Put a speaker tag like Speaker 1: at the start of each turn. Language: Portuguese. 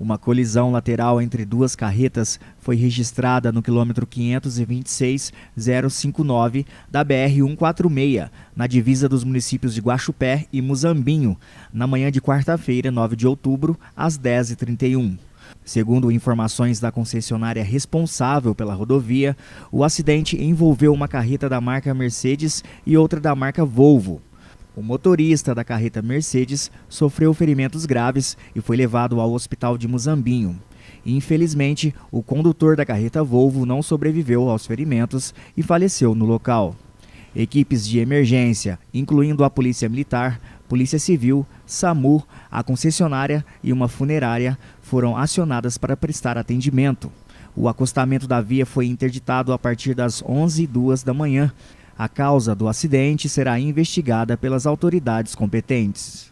Speaker 1: Uma colisão lateral entre duas carretas foi registrada no quilômetro 526,059 da BR-146, na divisa dos municípios de Guaxupé e Muzambinho, na manhã de quarta-feira, 9 de outubro, às 10h31. Segundo informações da concessionária responsável pela rodovia, o acidente envolveu uma carreta da marca Mercedes e outra da marca Volvo. O motorista da carreta Mercedes sofreu ferimentos graves e foi levado ao hospital de Muzambinho. Infelizmente, o condutor da carreta Volvo não sobreviveu aos ferimentos e faleceu no local. Equipes de emergência, incluindo a Polícia Militar, Polícia Civil, SAMU, a concessionária e uma funerária, foram acionadas para prestar atendimento. O acostamento da via foi interditado a partir das 11 h da manhã a causa do acidente será investigada pelas autoridades competentes.